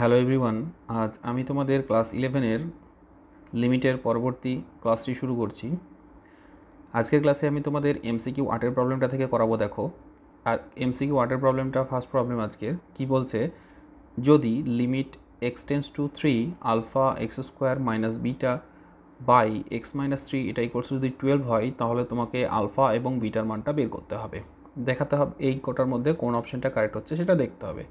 Hello everyone আজ আমি তোমাদের ক্লাস ইলেভেনের লিমিটের পরবর্তী ক্লাসটি শুরু করছি আজকের ক্লাসে আমি তোমাদের এমসিকিউ আটের প্রবলেমটা থেকে করাবো দেখো আর এমসিকিউ আটের প্রবলেমটা ফার্স্ট প্রবলেম আজকের কি বলছে যদি limit x tends to three alpha x square minus beta by x minus three এটাই ইকোয়ালস যদি টুয়েলভ হয় তাহলে তোমাকে আলফা এবং বিটার মানটা বের করতে হবে দেখাতে হবে এই কোটার মধ্যে কোন অপশানটা কারেক্ট হচ্ছে সেটা দেখতে হবে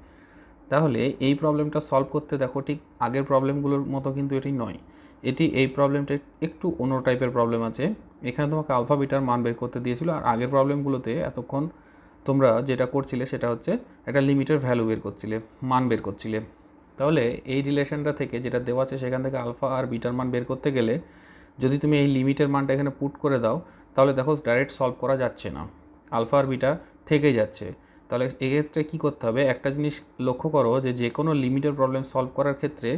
তাহলে এই প্রবলেমটা সলভ করতে দেখো ঠিক আগের প্রবলেমগুলোর মতো কিন্তু এটি নয় এটি এই প্রবলেমটা একটু অন্য টাইপের প্রবলেম আছে এখানে তোমাকে আলফা বিটার মান বের করতে দিয়েছিল আর আগের প্রবলেমগুলোতে এতক্ষণ তোমরা যেটা করছিলে সেটা হচ্ছে একটা লিমিটের ভ্যালু বের করছিলে মান বের করছিলে তাহলে এই রিলেশনটা থেকে যেটা দেওয়া আছে সেখান থেকে আলফা আর বিটার মান বের করতে গেলে যদি তুমি এই লিমিটের মানটা এখানে পুট করে দাও তাহলে দেখো ডাইরেক্ট সলভ করা যাচ্ছে না আলফা আর বিটা থেকে যাচ্ছে তাহলে এক্ষেত্রে কী করতে হবে একটা জিনিস লক্ষ্য করো যে যে কোনো লিমিটের প্রবলেম সলভ করার ক্ষেত্রে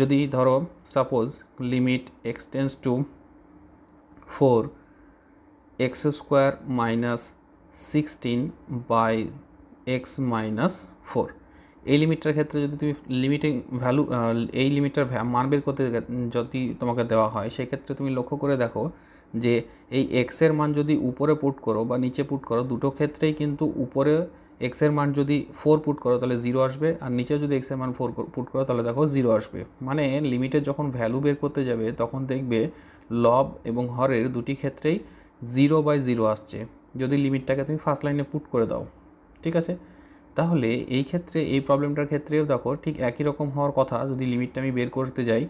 যদি ধরো suppose limit x to four x square minus sixteen by x minus four এই লিমিটটার ক্ষেত্রে যদি তুমি লিমিটিং ভ্যালু এই লিমিটটার মান বের করতে যদি তোমাকে দেওয়া হয় সেক্ষেত্রে তুমি লক্ষ্য করে দেখো যে এই এক্সের মান যদি উপরে পুট করো বা নিচে পুট করো দুটো ক্ষেত্রেই কিন্তু উপরে এক্সের মান যদি ফোর পুট করো তাহলে জিরো আসবে আর নিচে যদি এক্সের মান ফোর পুট করো তাহলে দেখো জিরো আসবে মানে লিমিটের যখন ভ্যালু বের করতে যাবে তখন দেখবে লব এবং হরের দুটি ক্ষেত্রেই জিরো বাই জিরো আসছে যদি লিমিটটাকে তুমি ফার্স্ট লাইনে পুট করে দাও ঠিক আছে তাহলে এই ক্ষেত্রে এই প্রবলেমটার ক্ষেত্রেও দেখো ঠিক একই রকম হওয়ার কথা যদি লিমিটটা আমি বের করতে যাই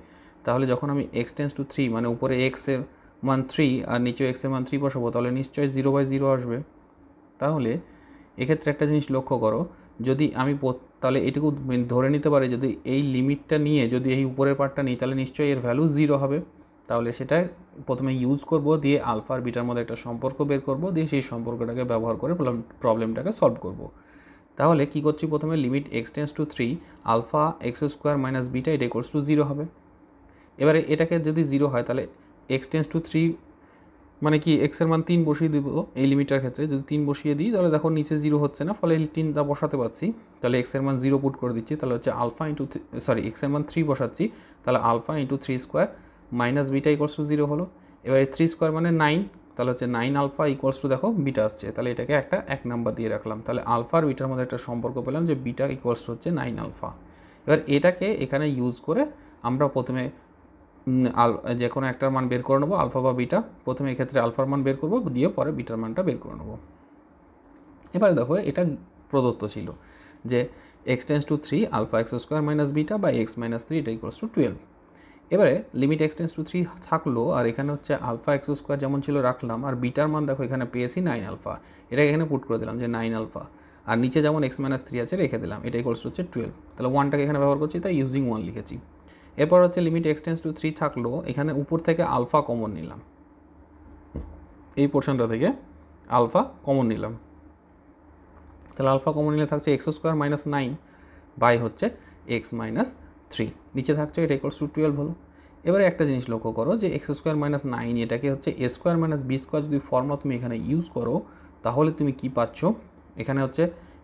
তাহলে যখন আমি এক্স টেন্স টু থ্রি মানে উপরে এক্সের মান থ্রি আর নিচেও এক্সের মান থ্রি বসাবো তাহলে নিশ্চয়ই জিরো বাই জিরো আসবে তাহলে এক্ষেত্রে একটা জিনিস লক্ষ্য করো যদি আমি তাহলে এটুকু ধরে নিতে পারি যদি এই লিমিটটা নিয়ে যদি এই উপরের পার্টটা নিই তাহলে নিশ্চয়ই এর ভ্যালু জিরো হবে তাহলে সেটা প্রথমে ইউজ করব দিয়ে আলফা আর বিটার মধ্যে একটা সম্পর্ক বের করব দিয়ে সেই সম্পর্কটাকে ব্যবহার করে প্রবলেমটাকে সলভ করব তাহলে কী করছি প্রথমে limit x tends to three alpha x square minus beta এটা ইকোয়ালস টু জিরো হবে এবারে এটাকে যদি জিরো হয় তাহলে এক্স টেন্স টু থ্রি মানে কি এক্স এর মান তিন বসিয়ে দেবো এই লিমিটার ক্ষেত্রে যদি তিন বসিয়ে দিই তাহলে দেখো নিচে জিরো হচ্ছে না ফলে তিনটা বসাতে পারছি তাহলে এক্স এর মান জিরো পুট করে দিচ্ছি তাহলে হচ্ছে আলফা ইন্টু সরি এক্স এর মান থ্রি বসাচ্ছি তাহলে alpha into three square minus beta equals to zero হলো এবার থ্রি স্কোয়ার মানে নাইন তাহলে হচ্ছে নাইন আলফা ইকোয়ালস টু দেখো বিটা আসছে তাহলে এটাকে একটা এক নাম্বার দিয়ে রাখলাম তাহলে আলফা আর বিটার মধ্যে একটা সম্পর্ক পেলাম যে বিটা ইকোয়ালস টু হচ্ছে নাইন আলফা এবার এটাকে এখানে ইউজ করে আমরা প্রথমে যে কোনো একটার মান বের করে নেবো আলফা বা বিটা প্রথমে এক্ষেত্রে আলফার মান বের করবো দিয়ে পরে বিটার মানটা বের করে নেবো এবারে দেখো এটা প্রদত্ত ছিল যে x tends to three alpha x square minus beta বা এক্স মাইনাস থ্রি এটা ইকোয়ালস টু টুয়েলভ এবারে limit x tends to three থাকলো আর এখানে হচ্ছে আলফা এক্স স্কোয়ার যেমন ছিল রাখলাম আর বিটার মান দেখো এখানে পেয়েছি নাইন আলফা এটাকে এখানে পুট করে দিলাম যে নাইন আলফা আর নিচে যেমন এক্স মাইনাস থ্রি আছে রেখে দিলাম এটা ইকোয়ালস হচ্ছে টুয়েলভ তাহলে ওয়ানটাকে এখানে ব্যবহার করছি তাই ইউজিং ওয়ান লিখেছি এরপর হচ্ছে লিমিট এক্সটেন্স টু থ্রি থাকলো এখানে উপর থেকে আলফা কমন নিলাম এই পোর্শনটা থেকে আলফা কমন নিলাম তাহলে আলফা কমন নিলে থাকছে x square minus nine by হচ্ছে এক্স মাইনাস থ্রি নিচে থাকছে এটা ইকলস টু টুয়েলভ হলো এবারে একটা জিনিস লক্ষ্য করো যে এক্স স্কোয়ার মাইনাস নাইন এটাকে হচ্ছে a square minus b square যদি ফর্মুলা তুমি এখানে ইউজ করো তাহলে তুমি কি পাচ্ছ এখানে হচ্ছে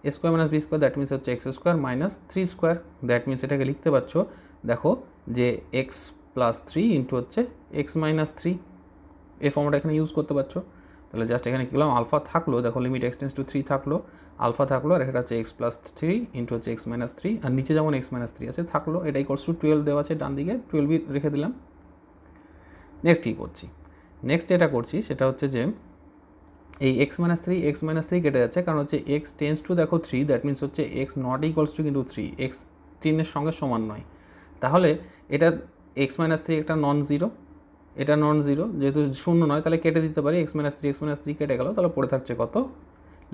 a square minus b square that means হচ্ছে x square minus three square that means এটাকে লিখতে পারছো দেখো যে এক্স প্লাস থ্রি ইন্টু হচ্ছে এক্স মাইনাস থ্রি এই ফর্মটা এখানে ইউজ করতে পারছো তাহলে জাস্ট এখানে কী করলাম আলফা থাকলো দেখো লিমিট এক্স টু থ্রি থাকলো আলফা থাকলো আর এটা হচ্ছে এক্স প্লাস থ্রি ইন্টু হচ্ছে এক্স মাইনাস থ্রি আর নিচে যেমন এক্স মাইনাস থ্রি আছে থাকলো এটাই ইকলস টু টুয়েলভ দেওয়া আছে ডান দিকে টুয়েলভই রেখে দিলাম নেক্সট কী করছি নেক্সট যেটা করছি সেটা হচ্ছে যে এই x minus three x minus three কেটে যাচ্ছে কারণ হচ্ছে এক্স টেন্স টু দেখো থ্রি দ্যাট মিনস হচ্ছে এক্স নট ইকলস টু কিন্তু থ্রি এক্স তিনের সঙ্গে সমান নয় তাহলে এটা এক্স মাইনাস থ্রি একটা নন জিরো এটা নন জিরো যেহেতু শূন্য নয় তাহলে কেটে দিতে পারি x minus three x minus three কেটে গেল তাহলে পড়ে থাকছে কত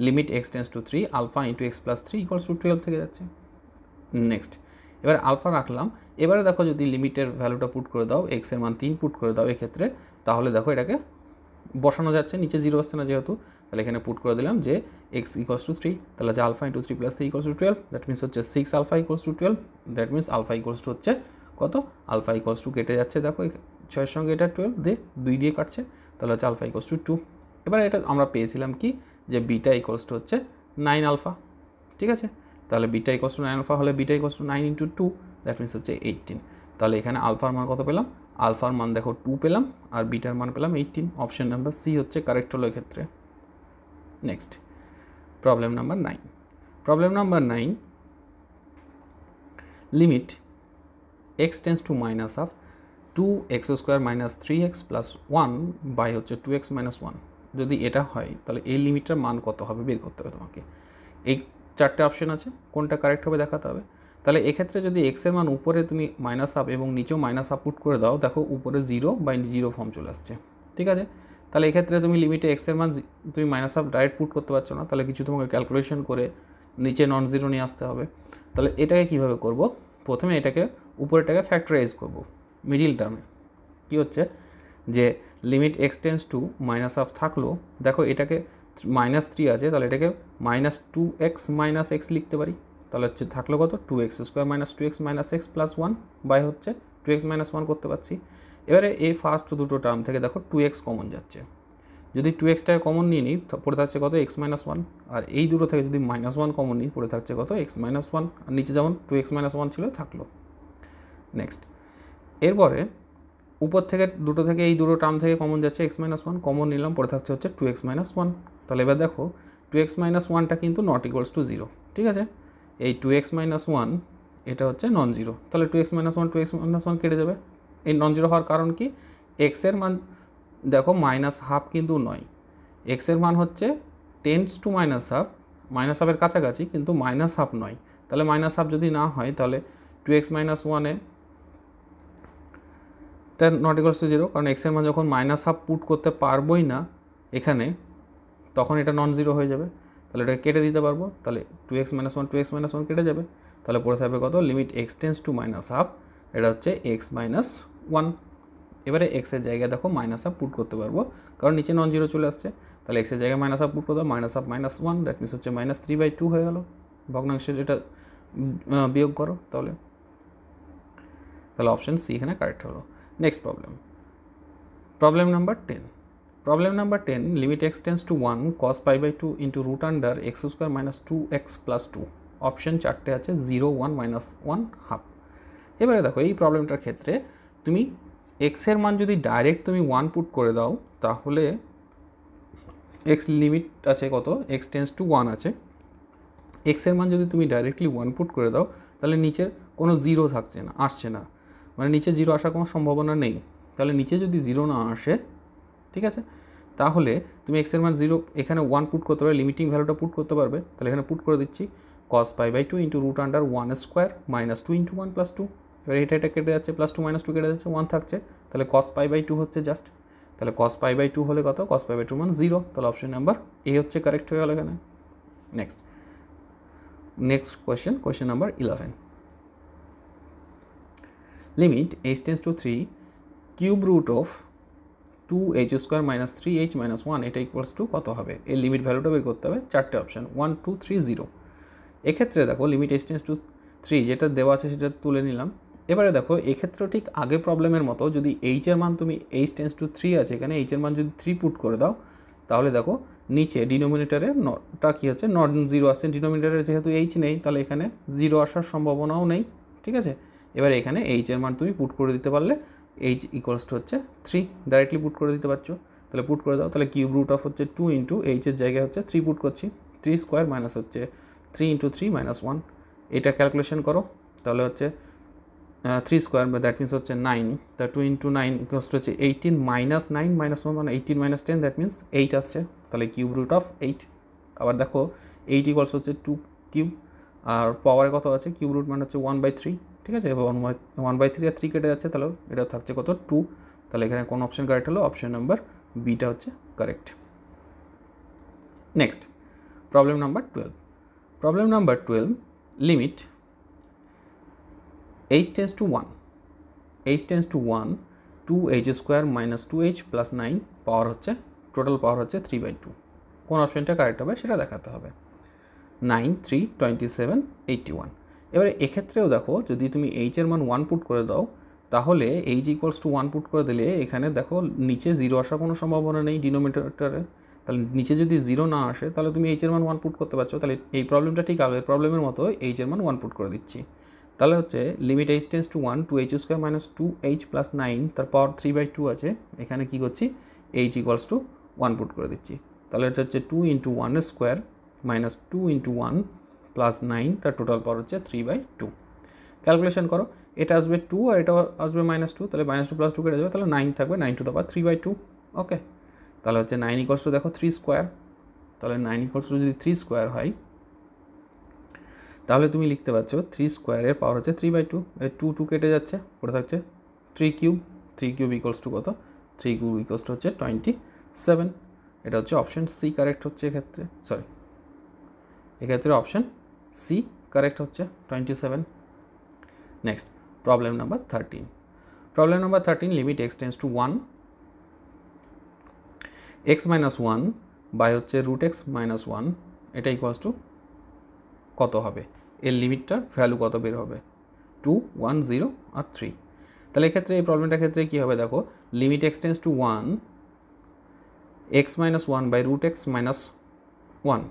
limit x tends to three alpha into x plus three equals to twelve থেকে যাচ্ছে নেক্সট এবার আলফা রাখলাম এবারে দেখো যদি লিমিটের ভ্যালুটা পুট করে দাও এক্সের মান তিন পুট করে দাও এক্ষেত্রে তাহলে দেখো এটাকে বসানো যাচ্ছে নিচে জিরো আসছে না যেহেতু তাহলে এখানে পুট করে দিলাম যে এক্স ইকোস টু থ্রি তাহলে যে alpha into three plus three equals to twelve that means হচ্ছে six alpha equals to twelve that means alpha equals to হচ্ছে কত আলফা ইকোয়াস টু কেটে যাচ্ছে দেখো ছয়ের সঙ্গে এটা টুয়েলভ দিয়ে দুই দিয়ে কাটছে তাহলে হচ্ছে আলফা ইকোয়াস টু টু এবার এটা আমরা পেয়েছিলাম কি যে বিটা ইকোয়াস টু হচ্ছে নাইন আলফা ঠিক আছে তাহলে beta equals to nine alpha হলে beta equals to nine into two that means হচ্ছে এইটিন তাহলে এখানে আলফার মান কত পেলাম আলফার মান দেখো টু পেলাম আর বিটার মান পেলাম এইটিন অপশন নাম্বার সি হচ্ছে কারেক্ট হলো এক্ষেত্রে Next, problem number 9. Problem number 9 limit x tends to minus of 2 x square minus 3x plus 1 by হচ্ছে 2x minus 1 যদি এটা হয় তাহলে এই লিমিটের মান কত হবে বের করতে হবে তোমাকে এই চারটে অপশন আছে কোনটা কারেক্ট হবে দেখাতে হবে তাহলে এক্ষেত্রে যদি এক্স এর মান উপরে তুমি মাইনাস আপ এবং নিচেও মাইনাস আপ পুট করে দাও দেখো উপরে জিরো বাই জিরো ফর্ম চলে আসছে ঠিক আছে তাহলে এক্ষেত্রে তুমি লিমিটে এক্সের মান তুমি মাইনাস অফ ডাইরেক্ট পুট করতে পারছো না তাহলে কিছু তোমাকে ক্যালকুলেশন করে নিচে নন জিরো নিয়ে আসতে হবে তাহলে এটাকে কিভাবে করব প্রথমে এটাকে উপরেরটাকে ফ্যাক্টরাইজ করব মিডিল টার্মে কি হচ্ছে যে limit x tends to minus half থাকলো দেখো এটাকে মাইনাস থ্রি আছে তাহলে এটাকে minus two x minus x লিখতে পারি তাহলে হচ্ছে থাকলো কত two x square minus two x minus x plus one by হচ্ছে টু এক্স মাইনাস ওয়ান করতে পারছি এবারে এই ফার্স্ট দুটো টার্ম থেকে দেখো টু এক্স কমন যাচ্ছে যদি টু এক্সটাকে কমন নিয়ে নিই পড়ে থাকছে কত এক্স মাইনাস ওয়ান আর এই দুটো থেকে যদি মাইনাস ওয়ান কমন নিই পড়ে থাকছে কত এক্স মাইনাস ওয়ান আর নিচে যেমন টু এক্স মাইনাস ওয়ান ছিল থাকলো নেক্সট এরপরে উপর থেকে দুটো থেকে এই দুটো টার্ম থেকে কমন যাচ্ছে এক্স মাইনাস ওয়ান কমন নিলাম পড়ে থাকছে হচ্ছে টু এক্স মাইনাস ওয়ান তাহলে এবার দেখো টু এক্স মাইনাস ওয়ানটা কিন্তু নট ইকুয়ালস টু জিরো ঠিক আছে এই টু এক্স মাইনাস ওয়ান এটা হচ্ছে নন জিরো তাহলে two x minus one two x minus one কেটে যাবে এই নন জিরো হওয়ার কারণ কি এক্সের মান দেখো মাইনাস হাফ কিন্তু নয় এক্সের মান হচ্ছে tends to minus half minus হাফের কাছাকাছি কিন্তু মাইনাস হাফ নয় তাহলে মাইনাস হাফ যদি না হয় তাহলে টু এক্স মাইনাস ওয়ানে এটা নট ইকলস টু জিরো কারণ এক্সের মান যখন মাইনাস হাফ পুট করতে পারবোই না এখানে তখন এটা নন জিরো হয়ে যাবে তাহলে এটা কেটে দিতে পারবো তাহলে two x minus one two x minus one কেটে যাবে তাহলে পড়ে থাকবে কত limit x tends to minus half এটা হচ্ছে এক্স মাইনাস ওয়ান এবারে এক্সের জায়গায় দেখো মাইনাস আপ পুট করতে পারবো কারণ নিচে নন জিরো চলে আসছে তাহলে এক্সের জায়গায় মাইনাস আপ পুট করতে minus half minus one that means হচ্ছে মাইনাস থ্রি বাই টু হয়ে গেলো ভগ্নাংশের এটা বিয়োগ করো তাহলে তাহলে অপশান সি এখানে কারেক্ট হলো next problem problem number ten problem number ten limit x tends to one cos pi by two into root under x square minus two x plus two option চারটে আছে zero one minus one half এবারে দেখো এই প্রবলেমটার ক্ষেত্রে তুমি এক্সের মান যদি ডাইরেক্ট তুমি ওয়ান পুট করে দাও তাহলে এক্স লিমিট আছে কত এক্স টেন্স টু ওয়ান আছে এক্সের মান যদি তুমি ডাইরেক্টলি ওয়ান পুট করে দাও তাহলে নিচে কোনো জিরো থাকছে না আসছে না মানে নিচে জিরো আসার কোনো সম্ভাবনা নেই তাহলে নিচে যদি জিরো না আসে ঠিক আছে তাহলে তুমি এক্সের মান জিরো এখানে ওয়ান পুট করতে পারবে লিমিটিং ভ্যালুটা পুট করতে পারবে তাহলে এখানে পুট করে দিচ্ছি cos pi by two into root under one square minus two into one plus two এবার এটা এটা কেটে যাচ্ছে প্লাস টু মাইনাস টু কেটে যাচ্ছে ওয়ান থাকছে তাহলে কস পাই বাই টু হচ্ছে জাস্ট তাহলে কস পাই বাই টু হলে কত কস পাই বাই টু মানে জিরো তাহলে অপশন নাম্বার এ হচ্ছে কারেক্ট হয়ে গেল এখানে next next question question number eleven limit h tends to three cube root of two h square minus three h minus one এটা equals to কত হবে এই লিমিট ভ্যালুটা বের করতে হবে চারটে option one two three zero এক্ষেত্রে দেখো limit h tends to three যেটা দেওয়া আছে সেটা তুলে নিলাম এবারে দেখো এক্ষেত্রে ঠিক আগে প্রবলেমের মতো যদি এইচের মান তুমি এইচ টেন্স টু থ্রি আছে এখানে এর মান যদি থ্রি পুট করে দাও তাহলে দেখো নিচে ডিনোমিনেটারে নটা কী হচ্ছে নট জিরো আসছে ডিনোমিনেটারে যেহেতু এইচ নেই তাহলে এখানে জিরো আসার সম্ভাবনাও নেই ঠিক আছে এবার এখানে এর মান তুমি পুট করে দিতে পারলে এইচ ইকোয়ালস টু হচ্ছে থ্রি ডাইরেক্টলি পুট করে দিতে পারছো তাহলে পুট করে দাও তাহলে কিউব রুট অফ হচ্ছে টু ইন্টু এইচের জায়গায় হচ্ছে থ্রি পুট করছি থ্রি স্কোয়ার মাইনাস হচ্ছে three into three minus one এটা ক্যালকুলেশন করো তাহলে হচ্ছে থ্রি স্কোয়ার বা দ্যাট মিনস হচ্ছে নাইন তা two into nine equals to হচ্ছে eighteen minus nine minus one মানে eighteen minus ten that means eight আসছে তাহলে কিউব রুট অফ এইট আবার দেখো এইট ইকোয়ালস হচ্ছে টু কিউব আর পাওয়ারের কথা আছে কিউব রুট মানে হচ্ছে ওয়ান বাই থ্রি ঠিক আছে one by one by three আর থ্রি কেটে যাচ্ছে তাহলে এটা থাকছে কত টু তাহলে এখানে কোন অপশন কারেক্ট হলো অপশন নাম্বার বিটা হচ্ছে correct next problem number twelve problem number twelve limit h tends to 1 h tends to 1 2 h square minus 2h plus 9 power হচ্ছে টোটাল পাওয়ার হচ্ছে থ্রি বাই টু কোন অপশানটা correct হবে সেটা দেখাতে হবে nine three twenty seven eighty one এবারে এক্ষেত্রেও দেখো যদি তুমি এর মান ওয়ান পুট করে দাও তাহলে h equals to one put করে দিলে এখানে দেখো নিচে জিরো আসার কোনো সম্ভাবনা নেই ডিনোমিনেটরে তাহলে নিচে যদি জিরো না আসে তাহলে তুমি এইচের মান ওয়ান পুট করতে পারছো তাহলে এই প্রবলেমটা ঠিক আগের প্রবলেমের মতো এর মান ওয়ান পুট করে দিচ্ছি তাহলে হচ্ছে limit h tends to one two h square minus two h plus nine তার পাওয়ার থ্রি বাই টু আছে এখানে কী করছি h equals to one put করে দিচ্ছি তাহলে এটা হচ্ছে two into one square minus two into one plus nine তার টোটাল পাওয়ার হচ্ছে থ্রি বাই টু ক্যালকুলেশন করো এটা আসবে টু আর এটা আসবে মাইনাস টু তাহলে মাইনাস টু প্লাস টু কেটে যাবে তাহলে নাইন থাকবে nine to power three by two okay তাহলে হচ্ছে নাইন ইকোয়ালস টু দেখো থ্রি স্কোয়ার তাহলে নাইন ইকোয়ালস টু যদি থ্রি স্কোয়ার হয় তাহলে তুমি লিখতে পারছো থ্রি স্কোয়ারের পাওয়ার হচ্ছে three by two two two কেটে যাচ্ছে পড়ে থাকছে three cube three cube equals to কত থ্রি কিউব ইকোয়ালস টু হচ্ছে টোয়েন্টি সেভেন এটা হচ্ছে অপশান সি কারেক্ট হচ্ছে এক্ষেত্রে সরি এক্ষেত্রে অপশান সি কারেক্ট হচ্ছে twenty seven next problem number thirteen problem number thirteen limit x tends to one x minus one by হচ্ছে root x minus one এটা equals to কত হবে এর লিমিটটার ভ্যালু কত বের হবে টু ওয়ান জিরো আর থ্রি তাহলে এক্ষেত্রে এই প্রবলেমটার ক্ষেত্রে কী হবে দেখো limit x tends to one x minus one by root x minus one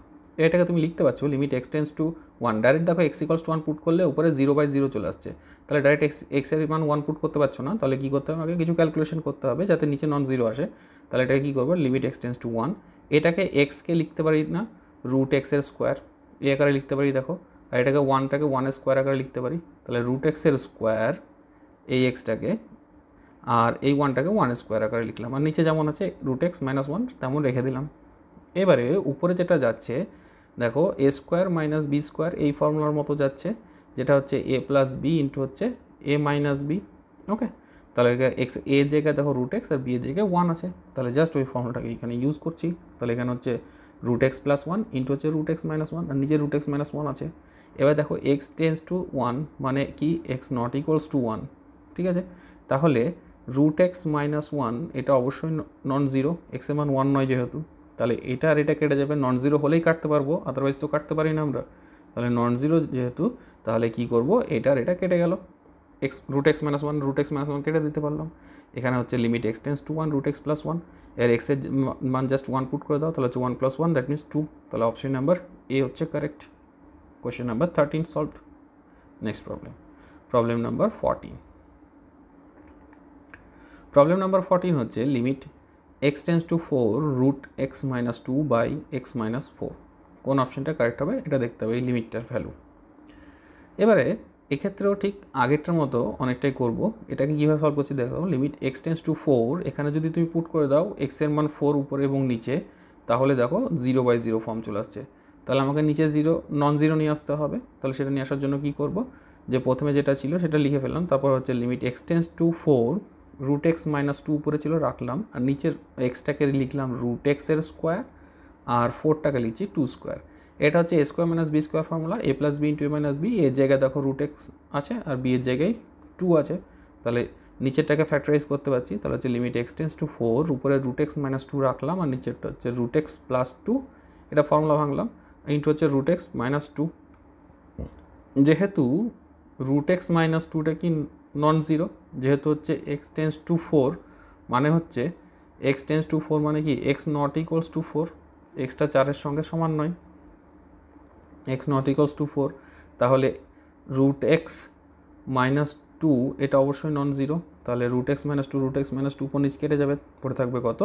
এটাকে তুমি লিখতে পারছো limit x tends to one direct দেখো x equals to one put করলে উপরে জিরো বাই জিরো চলে আসছে তাহলে ডাইরেক্ট এক্স এক্সের মান ওয়ান পুট করতে পারছো না তাহলে কী করতে হবে আগে কিছু ক্যালকুলেশন করতে হবে যাতে নিচে নন জিরো আসে তাহলে এটাকে কী করবো লিমিট এক্সটেন্স টু ওয়ান এটাকে এক্সকে লিখতে পারি না রুট এক্সের স্কোয়ার এ আকারে লিখতে পারি দেখো আর এটাকে ওয়ানটাকে ওয়ান স্কোয়ার আকারে লিখতে পারি তাহলে রুট এক্সের স্কোয়ার এই এক্সটাকে আর এই ওয়ানটাকে ওয়ান স্কোয়ার আকারে লিখলাম আর নিচে যেমন আছে রুট এক্স মাইনাস ওয়ান তেমন রেখে দিলাম এবারে উপরে যেটা যাচ্ছে দেখো a square minus b square এই ফর্মুলার মতো যাচ্ছে যেটা হচ্ছে এ প্লাস বি ইন্টু হচ্ছে এ মাইনাস বি ওকে তাহলে এক্স এ জায়গায় দেখো রুট এক্স আর বি এর জায়গায় ওয়ান আছে তাহলে জাস্ট ওই ফর্মুলাটাকে এখানে ইউজ করছি তাহলে এখানে হচ্ছে root x plus one into হচ্ছে রুট এক্স মাইনাস ওয়ান আর নিজে রুট এক্স মাইনাস ওয়ান আছে এবার দেখো এক্স টেন্স টু ওয়ান মানে কি x not equals to one ঠিক আছে তাহলে রুট এক্স মাইনাস ওয়ান এটা অবশ্যই নন জিরো এক্সের মান ওয়ান নয় যেহেতু তাহলে এটা আর এটা কেটে যাবে নন জিরো হলেই কাটতে পারবো আদারওয়াইজ তো কাটতে পারি না আমরা তাহলে নন জিরো যেহেতু তাহলে কি করব এটা আর এটা কেটে গেল x root x minus one root x minus one কেটে দিতে পারলাম এখানে হচ্ছে limit x tends to one root x plus one এর এক্সের মান জাস্ট ওয়ান পুট করে দাও তাহলে হচ্ছে one plus one that means two তাহলে অপশন নাম্বার এ হচ্ছে correct Question number 13 solved. Next problem. Problem number 14. Problem number 14 হচ্ছে limit x tends to four root x minus two by x minus four কোন অপশনটা correct হবে এটা দেখতে হবে এই লিমিটটার ভ্যালু এবারে এক্ষেত্রেও ঠিক আগেরটার মতো অনেকটাই করব এটাকে কীভাবে সলভ করছি দেখো limit x tends to four এখানে যদি তুমি পুট করে দাও এক্সের মান ফোর উপরে এবং নিচে তাহলে দেখো জিরো বাই জিরো ফর্ম চলে আসছে তাহলে আমাকে নিচে জিরো নন জিরো নিয়ে আসতে হবে তাহলে সেটা নিয়ে আসার জন্য কি করব যে প্রথমে যেটা ছিল সেটা লিখে ফেললাম তারপর হচ্ছে limit x tends to four root x minus two উপরে ছিল রাখলাম আর নিচের এক্সটাকে লিখলাম রুট এক্সের স্কোয়ার আর ফোরটাকে লিখছি টু স্কোয়ার এটা হচ্ছে a square minus b square formula a plus b into a minus b এর জায়গায় দেখো রুট এক্স আছে আর বি এর জায়গায় টু আছে তাহলে নিচেরটাকে ফ্যাক্টরাইজ করতে পারছি তাহলে হচ্ছে লিমিট এক্সটেন্স টু ফোর উপরে রুট এক্স মাইনাস টু রাখলাম আর নিচেরটা হচ্ছে রুট এক্স প্লাস টু এটা ফর্মুলা ভাঙলাম ইন্টু হচ্ছে রুট এক্স মাইনাস টু যেহেতু রুট এক্স মাইনাস টুটা কি নন জিরো যেহেতু হচ্ছে এক্স টেন্স টু ফোর মানে হচ্ছে এক্স টেন্স টু ফোর মানে কি x not equals to four এক্সটা চারের সঙ্গে সমান নয় x not equals to four তাহলে রুট এক্স মাইনাস টু এটা অবশ্যই নন জিরো তাহলে root x minus two root x minus two পর নিচ কেটে যাবে পড়ে থাকবে কত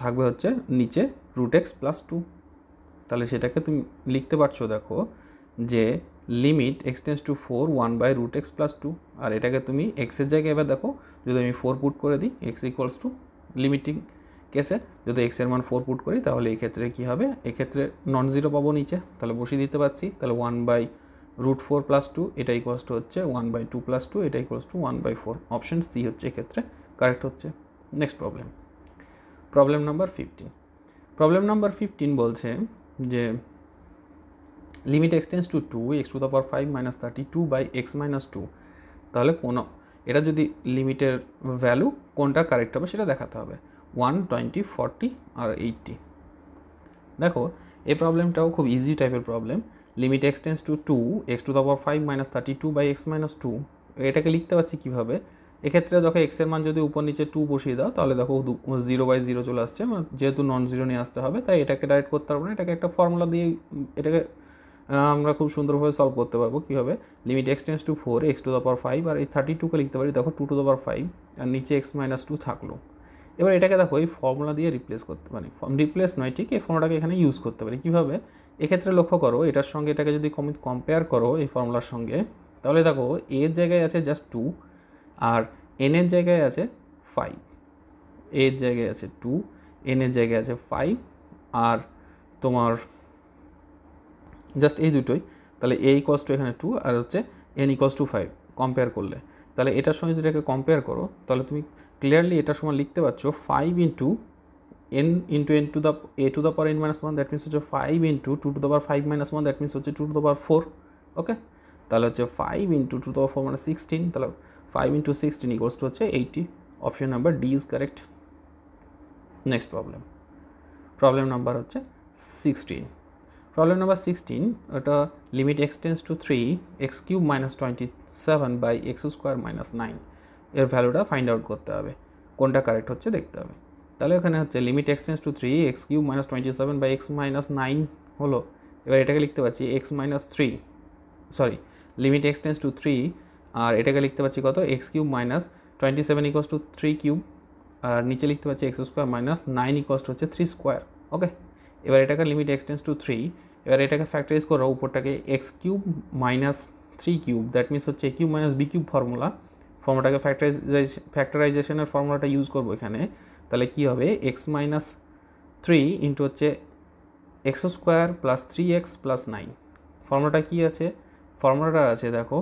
থাকবে হচ্ছে নিচে রুট এক্স প্লাস টু তাহলে সেটাকে তুমি লিখতে পারছো দেখো যে limit x tends to four one by root x plus two আর এটাকে তুমি এক্সের জায়গায় এবার দেখো যদি আমি ফোর পুট করে দিই এক্স ইকোয়ালস টু লিমিটিং কেসে যদি এক্সের মান ফোর পুট করি তাহলে এক্ষেত্রে কী হবে এক্ষেত্রে নন জিরো পাবো নিচে তাহলে বসিয়ে দিতে পারছি তাহলে one by root four plus two এটা ইকোয়ালস টু হচ্ছে one by two plus two এটা equals to one by four option C হচ্ছে এক্ষেত্রে কারেক্ট হচ্ছে next problem problem number fifteen problem number fifteen বলছে যে limit x tends to two x to the power five minus thirty two by x minus two তাহলে কোনো এটা যদি লিমিটের ভ্যালু কোনটা কারেক্ট হবে সেটা দেখাতে হবে ওয়ান টোয়েন্টি ফর্টি আর এইটটি দেখো এই প্রবলেমটাও খুব ইজি টাইপের problem limit x tends to two x to the power five minus thirty two by x minus two এটাকে লিখতে পারছি কীভাবে এক্ষেত্রে দেখো এক্স এর মান যদি উপর নিচে টু বসিয়ে দাও তাহলে দেখো জিরো বাই জিরো চলে আসছে মানে যেহেতু নন জিরো নিয়ে আসতে হবে তাই এটাকে ডাইরেক্ট করতে পারবো না এটাকে একটা ফর্মুলা দিয়ে এটাকে আমরা খুব সুন্দরভাবে সলভ করতে পারবো কীভাবে limit x tends to four x to the power five আর এই থার্টি টুকে লিখতে পারি দেখো two two the power five আর নিচে এক্স মাইনাস টু থাকলো এবার এটাকে দেখো এই ফর্মুলা দিয়ে রিপ্লেস করতে পারি মানে রিপ্লেস নয় ঠিক এই ফর্মুলাটাকে এখানে ইউজ করতে পারি কীভাবে এক্ষেত্রে লক্ষ্য করো এটার সঙ্গে এটাকে যদি কম কম্পেয়ার করো এই ফর্মুলার সঙ্গে তাহলে দেখো এর জায়গায় আছে জাস্ট টু আর এনের জায়গায় আছে ফাইভ এর জায়গায় আছে টু এনের জায়গায় আছে ফাইভ আর তোমার জাস্ট এই দুটোই তাহলে এ ইকস টু এখানে টু আর হচ্ছে n equals to five compare করলে তাহলে এটার সঙ্গে যদি এটাকে কম্পেয়ার করো তাহলে তুমি ক্লিয়ারলি এটার সময় লিখতে পারছো five into N into N to the A to the power n minus one that means হচ্ছে five into two two the power five minus one that means হচ্ছে two two the power four okay তাহলে হচ্ছে five into two the power four মানে sixteen তাহলে five into sixteen equals to হচ্ছে এইটি option number D is correct next problem problem number হচ্ছে sixteen problem number sixteen ওটা limit x tends to three x cube minus twenty seven by x square minus nine এর ভ্যালুটা find out করতে হবে কোনটা correct হচ্ছে দেখতে হবে তাহলে এখানে হচ্ছে limit x tends to three x cube minus twenty seven by x minus nine হলো এবার এটাকে লিখতে পারছি x minus three sorry limit x tends to three আর এটাকে লিখতে পারছি কত x cube minus twenty seven equals to three cube আর নিচে লিখতে পারছি x square minus nine equals হচ্ছে থ্রি স্কোয়ার ওকে এবার এটাকে লিমিট এক্সটেন্স টু থ্রি এবার এটাকে ফ্যাক্টরাইজ করো উপরটাকে x cube minus three cube that means হচ্ছে cube minus b cube formula ফর্মুলাটাকে ফ্যাক্টরাইজ ফ্যাক্টরাইজেশনের ফর্মুলাটা ইউজ করবো এখানে তাহলে কী হবে এক্স মাইনাস থ্রি ইন্টু হচ্ছে x square plus three x plus nine ফর্মুলাটা কী আছে ফর্মুলাটা আছে দেখো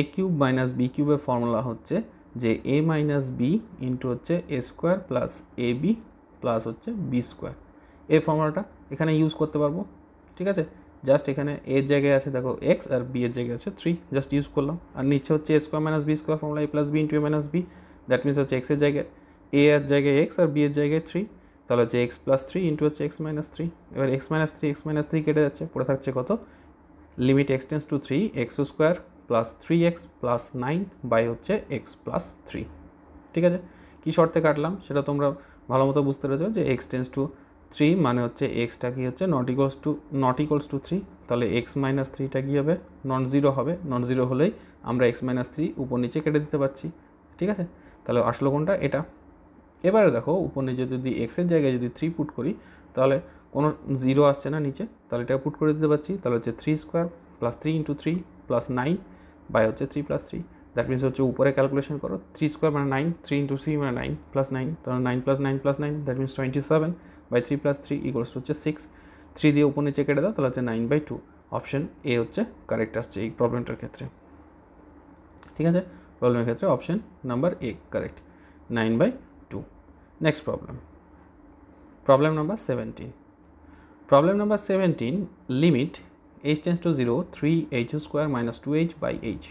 এ কিউব মাইনাস বি কিউবের ফর্মুলা হচ্ছে যে এ মাইনাস বি ইন্টু হচ্ছে a square plus a b plus হচ্ছে বি স্কোয়ার এই ফর্মুলাটা এখানে ইউজ করতে পারবো ঠিক আছে জাস্ট এখানে এর জায়গায় আছে দেখো এক্স আর বি এর জায়গায় আছে থ্রি জাস্ট ইউজ করলাম আর নিচে হচ্ছে a square minus b square formula a plus b into a minus b that means হচ্ছে এক্সের জায়গায় এ এর জায়গায় এক্স আর বি এর জায়গায় থ্রি তাহলে হচ্ছে এক্স প্লাস থ্রি ইন্টু হচ্ছে এক্স মাইনাস থ্রি এবার x minus three x minus three কেটে যাচ্ছে পড়ে থাকছে কত limit x to three x square plus three x plus nine by হচ্ছে এক্স প্লাস থ্রি ঠিক আছে কী শর্তে কাটলাম সেটা তোমরা ভালো মতো বুঝতে পেরেছো যে এক্স টেন্স টু থ্রি মানে হচ্ছে এক্সটা কী হচ্ছে not equals to not equals to three তাহলে এক্স মাইনাস থ্রিটা কী হবে নন জিরো হবে নন জিরো হলেই আমরা এক্স মাইনাস থ্রি উপর নিচে কেটে দিতে পারছি ঠিক আছে তাহলে আসলো কোনটা এটা এবারে দেখো উপর নিচে যদি এক্সের জায়গায় যদি থ্রি পুট করি তাহলে কোনো জিরো আসছে না নিচে তাহলে এটা পুট করে দিতে পারছি তাহলে হচ্ছে three square plus three into three plus nine by হচ্ছে three plus three that means হচ্ছে উপরে ক্যালকুলেশন করো থ্রি স্কোয়ার মানে নাইন থ্রি ইন্টু থ্রি মানে নাইন প্লাস নাইন তাহলে nine plus nine plus nine that means twenty seven by three plus three equals হচ্ছে six three দিয়ে উপর নিচে কেটে দাও তাহলে হচ্ছে nine by two option A হচ্ছে কারেক্ট আসছে এই প্রবলেমটার ক্ষেত্রে ঠিক আছে প্রবলেমের ক্ষেত্রে option number A correct nine by two next problem problem number seventeen problem number seventeen limit h tends to zero three h square minus two h by h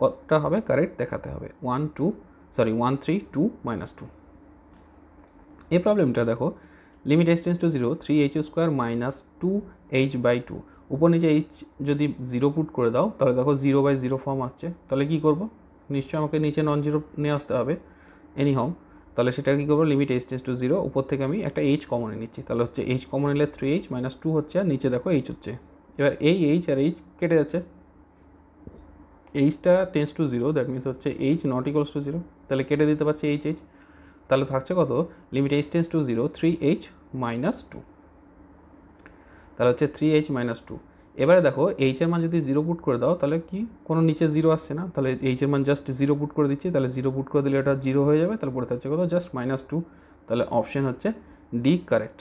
কতটা হবে কারেক্ট দেখাতে হবে one two sorry one three two minus two এই প্রবলেমটা দেখো limit h tends to zero three h square minus two h by two উপর নিচে H যদি জিরো পুট করে দাও তাহলে দেখো জিরো বাই জিরো ফর্ম আসছে তাহলে কী করবো নিশ্চয়ই আমাকে নিচে নন জিরো নিয়ে আসতে হবে এনি হোম তাহলে সেটা কী করবো limit h tends to zero উপর থেকে আমি একটা এইচ কমন নিচ্ছি তাহলে হচ্ছে এইচ কমন নিলে থ্রি এইচ মাইনাস টু হচ্ছে আর নিচে দেখো এইচ হচ্ছে এবার এই এইচ আর এইচ কেটে যাচ্ছে এইচটা tends to zero that means হচ্ছে h not equals to zero তাহলে কেটে দিতে পারছে এইচ এইচ তাহলে থাকছে কত limit h tends to zero three h minus two তাহলে হচ্ছে থ্রি এইচ মাইনাস টু এবারে দেখো এইচের মান যদি জিরো পুট করে দাও তাহলে কি কোনো নিচে জিরো আসছে না তাহলে এইচের মান জাস্ট জিরো পুট করে দিচ্ছি তাহলে জিরো পুট করে দিলে এটা জিরো হয়ে যাবে তাহলে পড়ে থাকছে কত জাস্ট মাইনাস টু তাহলে অপশান হচ্ছে ডি কারেক্ট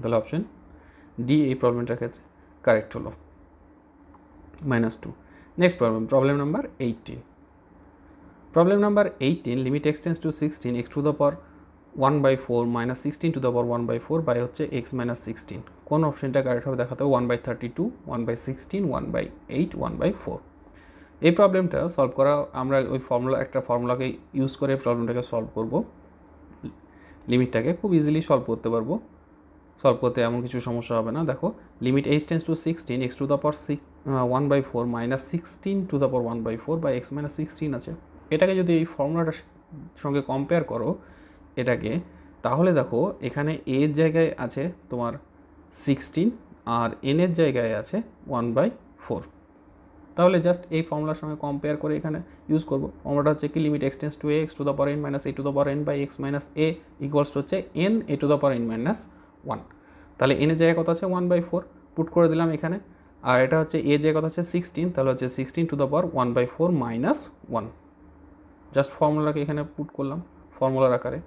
তাহলে অপশান ডি এই প্রবলেমটার ক্ষেত্রে কারেক্ট হলো minus two next problem problem number eighteen problem number eighteen limit x to sixteen x to the power one by four minus sixteen to the power one by four by হচ্ছে x minus sixteen কোন অপশনটা correct হবে দেখাতে হবে one by thirty two one by sixteen one by eight one by four এই প্রবলেমটা solve করা আমরা ওই ফর্মুলা একটা ফর্মুলাকে ইউজ করে প্রবলেমটাকে সলভ করব লিমিটটাকে খুব ইজিলি সলভ করতে পারবো সলভ করতে এমন কিছু সমস্যা হবে না দেখো limit h tends to sixteen x to the power six one by four minus sixteen to the power one by four by x minus sixteen আছে এটাকে যদি এই ফর্মুলাটার সঙ্গে কম্পেয়ার করো এটাকে তাহলে দেখো এখানে এর জায়গায় আছে তোমার সিক্সটিন আর এনের জায়গায় আছে ওয়ান বাই ফোর তাহলে জাস্ট এই ফর্মুলার সঙ্গে কম্পেয়ার করে এখানে ইউজ করবো ফর্মুলাটা হচ্ছে কি limit x tends to a x to the power n minus a to the power n by x minus a equals হচ্ছে n a to the power n minus one তাহলে এনের জায়গায় কত আছে ওয়ান বাই ফোর পুট করে দিলাম এখানে আর এটা হচ্ছে এ জায়গায় কথা আছে সিক্সটিন তাহলে হচ্ছে sixteen to the power one by four minus one just ফর্মুলাকে এখানে পুট করলাম ফর্মুলার আকারে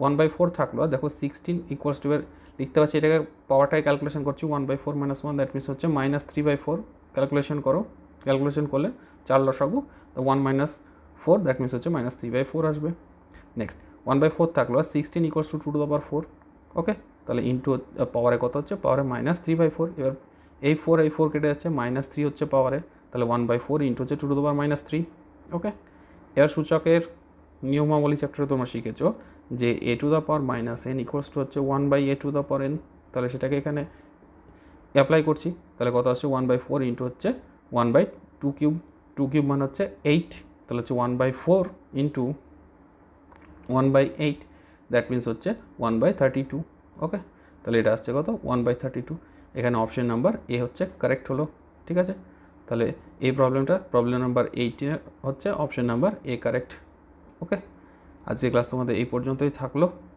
ওয়ান বাই ফোর থাকলো দেখো সিক্সটিন ইকুয়ালস টু এর লিখতে পারছি এটাকে পাওয়ারটাই ক্যালকুলেশন করছি one by four minus one that means হচ্ছে minus three by four calculation করো ক্যালকুলেশন করলে চার লসাগু তো one minus four that means হচ্ছে মাইনাস থ্রি বাই ফোর আসবে নেক্সট ওয়ান বাই ফোর থাকলো sixteen equals to two two the power four okay তাহলে ইন্টু পাওয়ারে কত হচ্ছে পাওয়ারে মাইনাস থ্রি বাই ফোর এবার এই ফোর এই ফোর কেটে যাচ্ছে মাইনাস থ্রি হচ্ছে পাওয়ারে তাহলে ওয়ান বাই ফোর ইন্টু হচ্ছে two two power minus three okay এবার সূচকের নিয়মাবলী চ্যাপ্টারে তোমরা শিখেছো যে a to the power minus n equals to হচ্ছে one by a to the power n তাহলে সেটাকে এখানে অ্যাপ্লাই করছি তাহলে কত আসছে ওয়ান বাই ফোর ইন্টু হচ্ছে one by two cube two cube মানে হচ্ছে এইট তাহলে হচ্ছে one by four into one by eight that means হচ্ছে one by thirty two okay তাহলে এটা আসছে কত ওয়ান বাই থার্টি টু এখানে অপশান নাম্বার এ হচ্ছে কারেক্ট হলো ঠিক আছে তাহলে এই প্রবলেমটা প্রবলেম নাম্বার এইটিন হচ্ছে option number A correct okay আজকে ক্লাস তোমাদের এই পর্যন্তই থাকলো